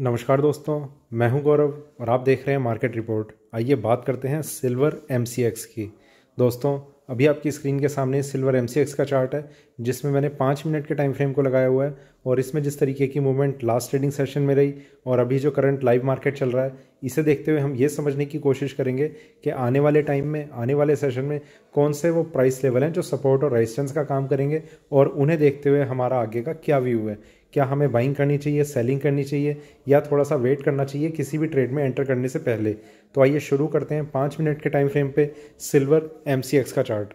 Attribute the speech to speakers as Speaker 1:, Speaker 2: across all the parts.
Speaker 1: नमस्कार दोस्तों मैं हूं गौरव और आप देख रहे हैं मार्केट रिपोर्ट आइए बात करते हैं सिल्वर एम की दोस्तों अभी आपकी स्क्रीन के सामने सिल्वर एम का चार्ट है जिसमें मैंने पाँच मिनट के टाइम फ्रेम को लगाया हुआ है और इसमें जिस तरीके की मूवमेंट लास्ट ट्रेडिंग सेशन में रही और अभी जो करंट लाइव मार्केट चल रहा है इसे देखते हुए हम ये समझने की कोशिश करेंगे कि आने वाले टाइम में आने वाले सेशन में कौन से वो प्राइस लेवल हैं जो सपोर्ट और रेजिस्टेंस का काम करेंगे और उन्हें देखते हुए हमारा आगे का क्या व्यू है क्या हमें बाइंग करनी चाहिए सेलिंग करनी चाहिए या थोड़ा सा वेट करना चाहिए किसी भी ट्रेड में एंटर करने से पहले तो आइए शुरू करते हैं पाँच मिनट के टाइम फ्रेम पे सिल्वर एम का चार्ट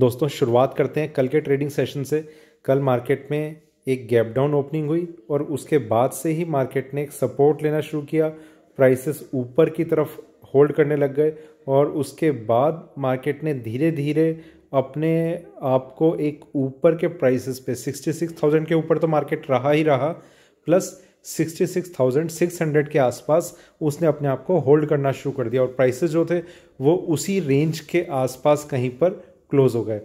Speaker 1: दोस्तों शुरुआत करते हैं कल के ट्रेडिंग सेशन से कल मार्केट में एक गैप डाउन ओपनिंग हुई और उसके बाद से ही मार्केट ने एक सपोर्ट लेना शुरू किया प्राइसेस ऊपर की तरफ होल्ड करने लग गए और उसके बाद मार्केट ने धीरे धीरे अपने आप को एक ऊपर के प्राइसेस पे सिक्सटी सिक्स थाउजेंड के ऊपर तो मार्केट रहा ही रहा plus sixty six thousand six hundred के आसपास उसने अपने आप को होल्ड करना शुरू कर दिया और प्राइसेस जो थे वो उसी रेंज के आसपास कहीं पर क्लोज हो गए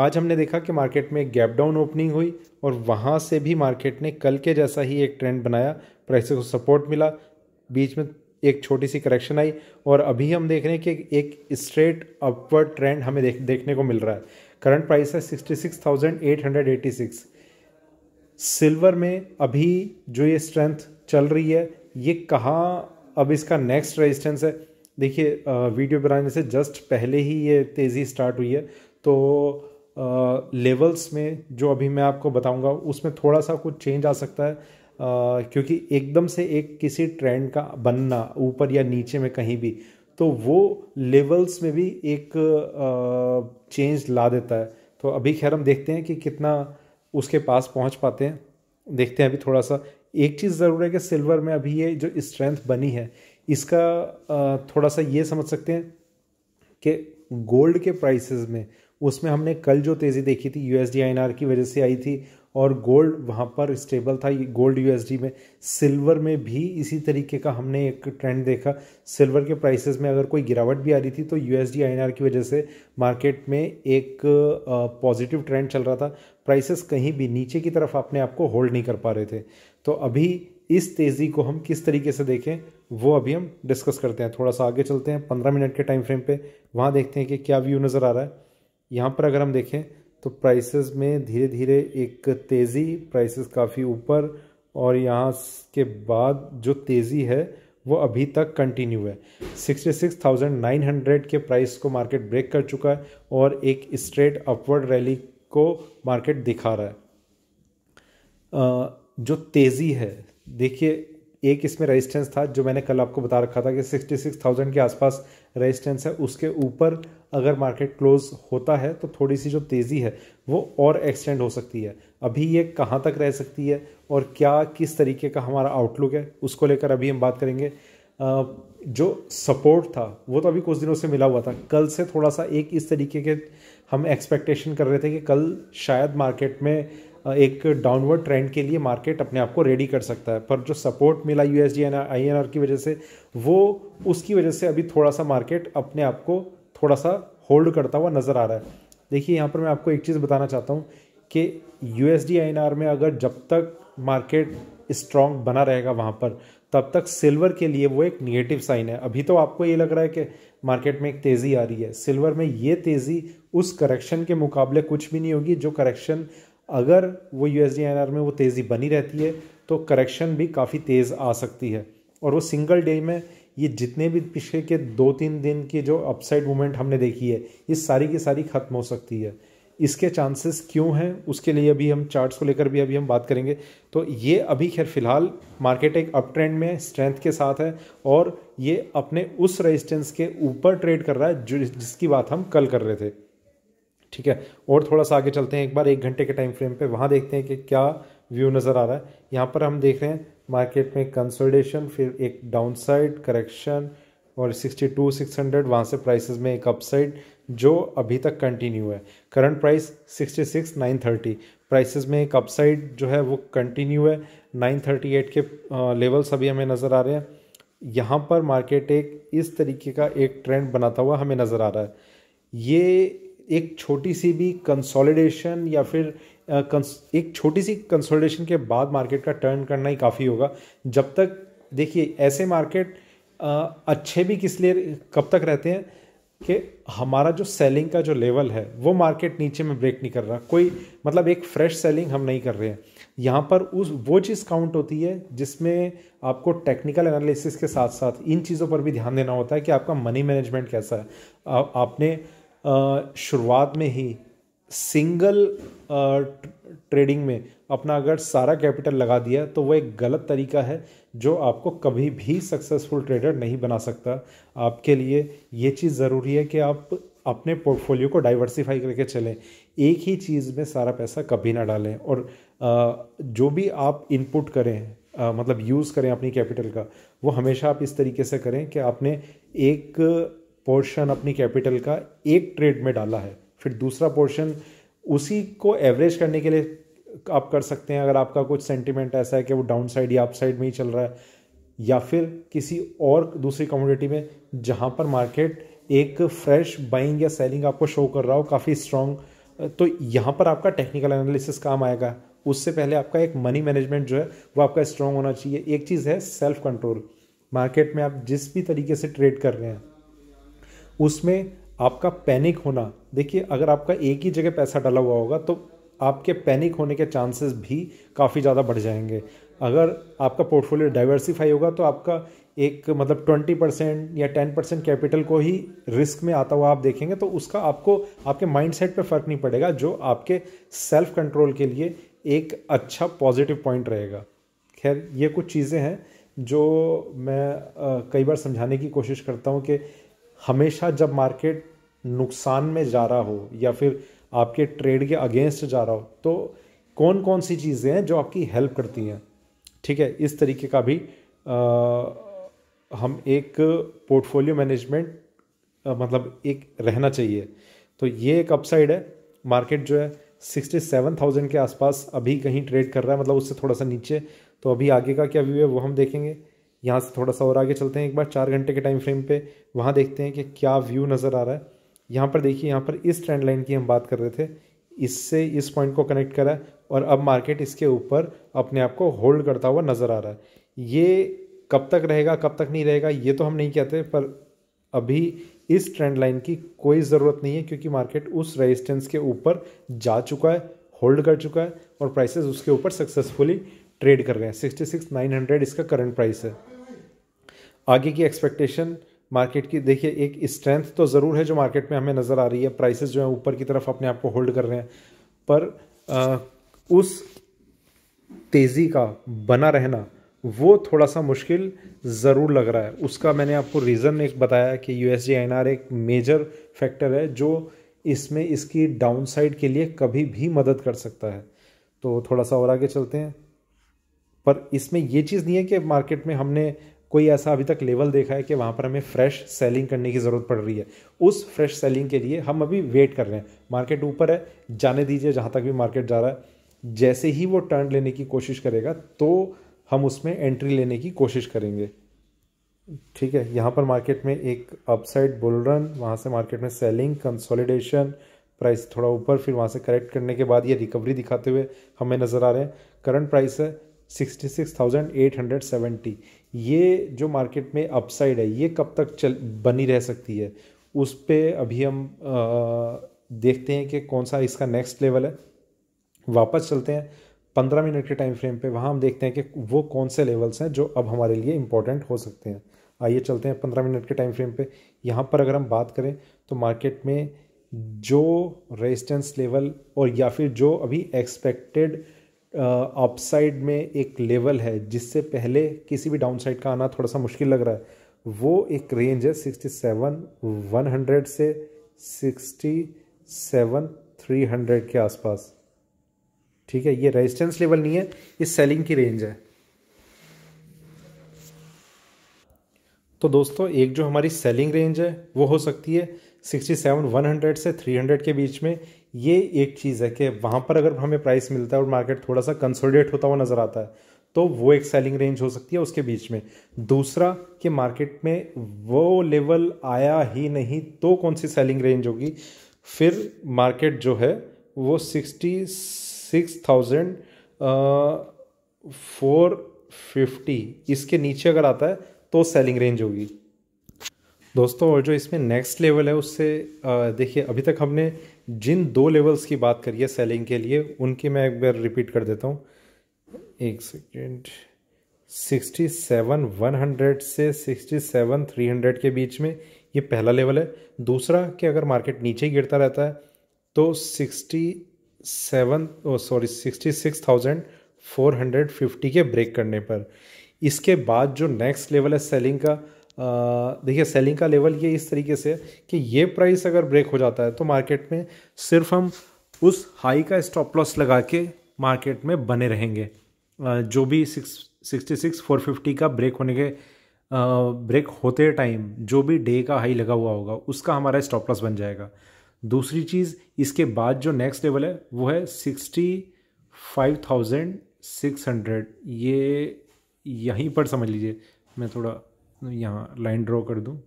Speaker 1: आज हमने देखा कि मार्केट में गैप डाउन ओपनिंग हुई और वहाँ से भी मार्केट ने कल के जैसा ही एक ट्रेंड बनाया प्राइसेस को सपोर्ट मिला बीच में एक छोटी सी करेक्शन आई और अभी हम देख रहे हैं कि एक स्ट्रेट अपवर्ड ट्रेंड हमें देख देखने को मिल रहा है करंट प्राइस है sixty six thousand eight hundred eighty six silver में अभी जो ये स्ट्रेंथ चल रही है ये कहाँ अब इसका नेक्स्ट रेजिस्टेंस है देखिए वीडियो बनाने से जस्ट पहले ही ये तेज़ी स्टार्ट हुई है तो लेवल्स में जो अभी मैं आपको बताऊंगा उसमें थोड़ा सा कुछ चेंज आ सकता है क्योंकि एकदम से एक किसी ट्रेंड का बनना ऊपर या नीचे में कहीं भी तो वो लेवल्स में भी एक चेंज ला देता है तो अभी खैर हम देखते हैं कि कितना उसके पास पहुंच पाते हैं देखते हैं अभी थोड़ा सा एक चीज़ ज़रूर है कि सिल्वर में अभी ये जो स्ट्रेंथ बनी है इसका थोड़ा सा ये समझ सकते हैं कि गोल्ड के प्राइसेस में उसमें हमने कल जो तेज़ी देखी थी यू एस की वजह से आई थी और गोल्ड वहाँ पर स्टेबल था गोल्ड यूएसडी में सिल्वर में भी इसी तरीके का हमने एक ट्रेंड देखा सिल्वर के प्राइसेस में अगर कोई गिरावट भी आ रही थी तो यूएसडी आईएनआर की वजह से मार्केट में एक पॉजिटिव ट्रेंड चल रहा था प्राइसेस कहीं भी नीचे की तरफ अपने आप को होल्ड नहीं कर पा रहे थे तो अभी इस तेज़ी को हम किस तरीके से देखें वो अभी हम डिस्कस करते हैं थोड़ा सा आगे चलते हैं पंद्रह मिनट के टाइम फ्रेम पर वहाँ देखते हैं कि क्या व्यू नज़र आ रहा है यहाँ पर अगर हम देखें तो प्राइसेस में धीरे धीरे एक तेज़ी प्राइसेस काफ़ी ऊपर और यहाँ के बाद जो तेज़ी है वो अभी तक कंटिन्यू है 66,900 के प्राइस को मार्केट ब्रेक कर चुका है और एक स्ट्रेट अपवर्ड रैली को मार्केट दिखा रहा है जो तेज़ी है देखिए एक इसमें रेजिस्टेंस था जो मैंने कल आपको बता रखा था कि 66,000 के आसपास रेजिस्टेंस है उसके ऊपर अगर मार्केट क्लोज होता है तो थोड़ी सी जो तेज़ी है वो और एक्सटेंड हो सकती है अभी ये कहाँ तक रह सकती है और क्या किस तरीके का हमारा आउटलुक है उसको लेकर अभी हम बात करेंगे जो सपोर्ट था वो तो अभी कुछ दिनों से मिला हुआ था कल से थोड़ा सा एक इस तरीके के हम एक्सपेक्टेशन कर रहे थे कि कल शायद मार्केट में एक डाउनवर्ड ट्रेंड के लिए मार्केट अपने आप को रेडी कर सकता है पर जो सपोर्ट मिला U S I N R की वजह से वो उसकी वजह से अभी थोड़ा सा मार्केट अपने आप को थोड़ा सा होल्ड करता हुआ नज़र आ रहा है देखिए यहाँ पर मैं आपको एक चीज़ बताना चाहता हूँ कि यू एस में अगर जब तक मार्केट स्ट्रांग बना रहेगा वहाँ पर तब तक सिल्वर के लिए वो एक निगेटिव साइन है अभी तो आपको ये लग रहा है कि मार्केट में एक तेज़ी आ रही है सिल्वर में ये तेज़ी उस करेक्शन के मुकाबले कुछ भी नहीं होगी जो करेक्शन अगर वो यू एस में वो तेज़ी बनी रहती है तो करेक्शन भी काफ़ी तेज़ आ सकती है और वो सिंगल डे में ये जितने भी पिछले के दो तीन दिन की जो अपसाइड मूवमेंट हमने देखी है ये सारी की सारी ख़त्म हो सकती है इसके चांसेस क्यों हैं उसके लिए अभी हम चार्ट्स को लेकर भी अभी हम बात करेंगे तो ये अभी खैर फिलहाल मार्केट एक अप ट्रेंड में स्ट्रेंथ के साथ है और ये अपने उस रेजिस्टेंस के ऊपर ट्रेड कर रहा है जिसकी बात हम कल कर रहे थे ठीक है और थोड़ा सा आगे चलते हैं एक बार एक घंटे के टाइम फ्रेम पे वहाँ देखते हैं कि क्या व्यू नज़र आ रहा है यहाँ पर हम देख रहे हैं मार्केट में कंसोलिडेशन फिर एक डाउनसाइड करेक्शन और सिक्स हंड्रेड वहाँ से प्राइसेस में एक अपसाइड जो अभी तक कंटिन्यू है current price nine thirty prices में एक अपसाइड जो है वो कंटिन्यू है 938 के लेवल्स अभी हमें नज़र आ रहे हैं यहाँ पर मार्केट एक इस तरीके का एक ट्रेंड बनाता हुआ हमें नज़र आ रहा है ये एक छोटी सी भी कंसोलिडेशन या फिर एक छोटी सी कंसोलिडेशन के बाद मार्केट का टर्न करना ही काफ़ी होगा जब तक देखिए ऐसे मार्केट अच्छे भी किस लिए कब तक रहते हैं कि हमारा जो सेलिंग का जो लेवल है वो मार्केट नीचे में ब्रेक नहीं कर रहा कोई मतलब एक फ्रेश सेलिंग हम नहीं कर रहे हैं यहाँ पर उस वो चीज़ काउंट होती है जिसमें आपको टेक्निकल एनालिसिस के साथ साथ इन चीज़ों पर भी ध्यान देना होता है कि आपका मनी मैनेजमेंट कैसा है आपने शुरुआत में ही सिंगल ट्रेडिंग में अपना अगर सारा कैपिटल लगा दिया तो वह एक गलत तरीका है जो आपको कभी भी सक्सेसफुल ट्रेडर नहीं बना सकता आपके लिए ये चीज़ ज़रूरी है कि आप अपने पोर्टफोलियो को डाइवर्सिफाई करके चलें एक ही चीज़ में सारा पैसा कभी ना डालें और जो भी आप इनपुट करें मतलब यूज़ करें अपनी कैपिटल का वो हमेशा आप इस तरीके से करें कि आपने एक पोर्शन अपनी कैपिटल का एक ट्रेड में डाला है फिर दूसरा पोर्शन उसी को एवरेज करने के लिए आप कर सकते हैं अगर आपका कुछ सेंटिमेंट ऐसा है कि वो डाउन साइड या अप साइड में ही चल रहा है या फिर किसी और दूसरी कम्योडिटी में जहाँ पर मार्केट एक फ्रेश बाइंग या सेलिंग आपको शो कर रहा हो काफ़ी स्ट्रॉन्ग तो यहाँ पर आपका टेक्निकल एनालिसिस काम आएगा उससे पहले आपका एक मनी मैनेजमेंट जो है वो आपका स्ट्रांग होना चाहिए एक चीज़ है सेल्फ कंट्रोल मार्केट में आप जिस भी तरीके से ट्रेड कर रहे हैं उसमें आपका पैनिक होना देखिए अगर आपका एक ही जगह पैसा डला हुआ होगा तो आपके पैनिक होने के चांसेस भी काफ़ी ज़्यादा बढ़ जाएंगे अगर आपका पोर्टफोलियो डाइवर्सिफाई होगा तो आपका एक मतलब ट्वेंटी परसेंट या टेन परसेंट कैपिटल को ही रिस्क में आता हुआ आप देखेंगे तो उसका आपको आपके माइंड सेट पर फ़र्क नहीं पड़ेगा जो आपके सेल्फ कंट्रोल के लिए एक अच्छा पॉजिटिव पॉइंट रहेगा खैर ये कुछ चीज़ें हैं जो मैं कई बार समझाने की कोशिश करता हूँ कि हमेशा जब मार्केट नुकसान में जा रहा हो या फिर आपके ट्रेड के अगेंस्ट जा रहा हो तो कौन कौन सी चीज़ें हैं जो आपकी हेल्प करती हैं ठीक है इस तरीके का भी आ, हम एक पोर्टफोलियो मैनेजमेंट मतलब एक रहना चाहिए तो ये एक अपसाइड है मार्केट जो है सिक्सटी सेवन थाउजेंड के आसपास अभी कहीं ट्रेड कर रहा है मतलब उससे थोड़ा सा नीचे तो अभी आगे का क्या व्यू है वो हम देखेंगे यहाँ से थोड़ा सा और आगे चलते हैं एक बार चार घंटे के टाइम फ्रेम पे वहाँ देखते हैं कि क्या व्यू नज़र आ रहा है यहाँ पर देखिए यहाँ पर इस ट्रेंड लाइन की हम बात कर रहे थे इससे इस पॉइंट को कनेक्ट करा है और अब मार्केट इसके ऊपर अपने आप को होल्ड करता हुआ नज़र आ रहा है ये कब तक रहेगा कब तक नहीं रहेगा ये तो हम नहीं कहते पर अभी इस ट्रेंड लाइन की कोई ज़रूरत नहीं है क्योंकि मार्केट उस रेजिस्टेंस के ऊपर जा चुका है होल्ड कर चुका है और प्राइसेस उसके ऊपर सक्सेसफुली ट्रेड कर रहे हैं सिक्सटी सिक्स नाइन हंड्रेड इसका करंट प्राइस है आगे की एक्सपेक्टेशन मार्केट की देखिए एक स्ट्रेंथ तो ज़रूर है जो मार्केट में हमें नज़र आ रही है प्राइसेस जो है ऊपर की तरफ अपने आप को होल्ड कर रहे हैं पर आ, उस तेज़ी का बना रहना वो थोड़ा सा मुश्किल ज़रूर लग रहा है उसका मैंने आपको रीज़न एक बताया कि यू एस एक मेजर फैक्टर है जो इसमें इसकी डाउनसाइड के लिए कभी भी मदद कर सकता है तो थोड़ा सा और आगे चलते हैं पर इसमें ये चीज़ नहीं है कि मार्केट में हमने कोई ऐसा अभी तक लेवल देखा है कि वहाँ पर हमें फ्रेश सेलिंग करने की ज़रूरत पड़ रही है उस फ्रेश सेलिंग के लिए हम अभी वेट कर रहे हैं मार्केट ऊपर है जाने दीजिए जहाँ तक भी मार्केट जा रहा है जैसे ही वो टर्न लेने की कोशिश करेगा तो हम उसमें एंट्री लेने की कोशिश करेंगे ठीक है यहाँ पर मार्केट में एक अपसाइड बुल रन वहाँ से मार्केट में सेलिंग कंसोलिडेशन प्राइस थोड़ा ऊपर फिर वहाँ से करेक्ट करने के बाद ये रिकवरी दिखाते हुए हमें नज़र आ रहे हैं करंट प्राइस है 66,870 ये जो मार्केट में अपसाइड है ये कब तक चल बनी रह सकती है उस पर अभी हम आ, देखते हैं कि कौन सा इसका नेक्स्ट लेवल है वापस चलते हैं पंद्रह मिनट के टाइम फ्रेम पे वहाँ हम देखते हैं कि वो कौन से लेवल्स हैं जो अब हमारे लिए इम्पोर्टेंट हो सकते हैं आइए चलते हैं पंद्रह मिनट के टाइम फ्रेम पे यहाँ पर अगर हम बात करें तो मार्केट में जो रेजिस्टेंस लेवल और या फिर जो अभी एक्सपेक्टेड अपसाइड में एक लेवल है जिससे पहले किसी भी डाउनसाइड का आना थोड़ा सा मुश्किल लग रहा है वो एक रेंज है सिक्सटी सेवन वन हंड्रेड से सिक्सटी सेवन थ्री हंड्रेड के आसपास ठीक है ये रेजिस्टेंस लेवल नहीं है ये सेलिंग की रेंज है तो दोस्तों एक जो हमारी सेलिंग रेंज है वो हो सकती है सिक्सटी सेवन वन हंड्रेड से थ्री हंड्रेड के बीच में ये एक चीज़ है कि वहाँ पर अगर हमें प्राइस मिलता है और मार्केट थोड़ा सा कंसोलिडेट होता हुआ नज़र आता है तो वो एक सेलिंग रेंज हो सकती है उसके बीच में दूसरा कि मार्केट में वो लेवल आया ही नहीं तो कौन सी सेलिंग रेंज होगी फिर मार्केट जो है वो sixty six thousand four fifty इसके नीचे अगर आता है तो सेलिंग रेंज होगी दोस्तों और जो इसमें नेक्स्ट लेवल है उससे देखिए अभी तक हमने जिन दो लेवल्स की बात करिए सेलिंग के लिए उनकी मैं एक बार रिपीट कर देता हूँ एक second sixty seven one hundred से सिक्सटी सेवन थ्री हंड्रेड के बीच में ये पहला लेवल है दूसरा कि अगर मार्केट नीचे गिरता रहता है तो sixty seven sorry sixty six thousand four hundred fifty के ब्रेक करने पर इसके बाद जो नेक्स्ट लेवल है सेलिंग का देखिए सेलिंग का लेवल ये इस तरीके से कि ये प्राइस अगर ब्रेक हो जाता है तो मार्केट में सिर्फ हम उस हाई का स्टॉप लॉस लगा के मार्केट में बने रहेंगे जो भी six sixty six four fifty का ब्रेक होने के ब्रेक होते टाइम जो भी डे का हाई लगा हुआ होगा उसका हमारा स्टॉप लॉस बन जाएगा दूसरी चीज़ इसके बाद जो नेक्स्ट लेवल है वो है sixty five thousand six hundred ये यहीं पर समझ लीजिए मैं थोड़ा यहाँ लाइन ड्रॉ कर दूँ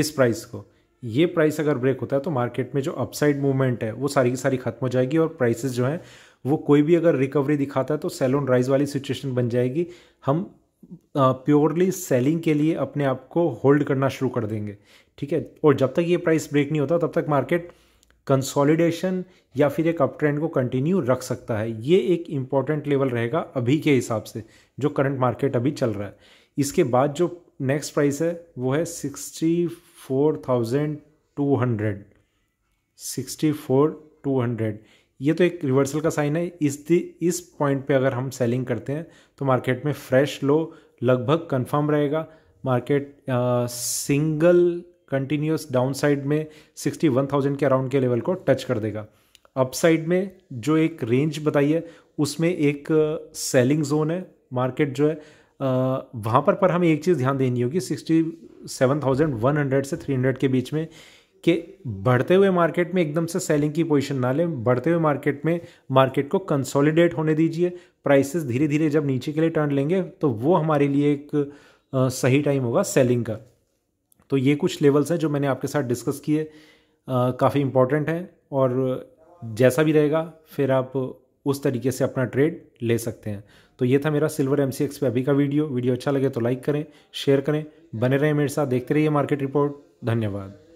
Speaker 1: इस प्राइस को ये प्राइस अगर ब्रेक होता है तो मार्केट में जो अपसाइड मूवमेंट है वो सारी की सारी खत्म हो जाएगी और प्राइसेस जो हैं वो कोई भी अगर रिकवरी दिखाता है तो सेल ऑन राइज वाली सिचुएशन बन जाएगी हम प्योरली सेलिंग के लिए अपने आप को होल्ड करना शुरू कर देंगे ठीक है और जब तक ये प्राइस ब्रेक नहीं होता तब तक मार्केट कंसोलिडेशन या फिर एक अप ट्रेंड को कंटिन्यू रख सकता है ये एक इंपॉर्टेंट लेवल रहेगा अभी के हिसाब से जो करंट मार्केट अभी चल रहा है इसके बाद जो नेक्स्ट प्राइस है वो है sixty four thousand two hundred sixty four two hundred ये तो एक रिवर्सल का साइन है इस दी इस पॉइंट पे अगर हम सेलिंग करते हैं तो मार्केट में फ्रेश लो लगभग कंफर्म रहेगा market single continuous downside में सिक्सटी वन थाउजेंड के अराउंड के लेवल को टच कर देगा अप साइड में जो एक रेंज बताइए उसमें एक सेलिंग जोन है मार्केट जो है वहाँ पर पर हमें एक चीज़ ध्यान देनी होगी sixty seven thousand one hundred से थ्री हंड्रेड के बीच में कि बढ़ते हुए मार्केट में एकदम से सेलिंग की पोजीशन ना लें बढ़ते हुए मार्केट में मार्केट को कंसोलिडेट होने दीजिए प्राइसेस धीरे धीरे जब नीचे के लिए टर्न लेंगे तो वो हमारे लिए एक सही टाइम होगा सेलिंग का तो ये कुछ लेवल्स हैं जो मैंने आपके साथ डिस्कस किए काफ़ी इंपॉर्टेंट हैं और जैसा भी रहेगा फिर आप उस तरीके से अपना ट्रेड ले सकते हैं तो ये था मेरा सिल्वर एम पे अभी का वीडियो वीडियो अच्छा लगे तो लाइक करें शेयर करें बने रहें मेरे साथ देखते रहिए मार्केट रिपोर्ट धन्यवाद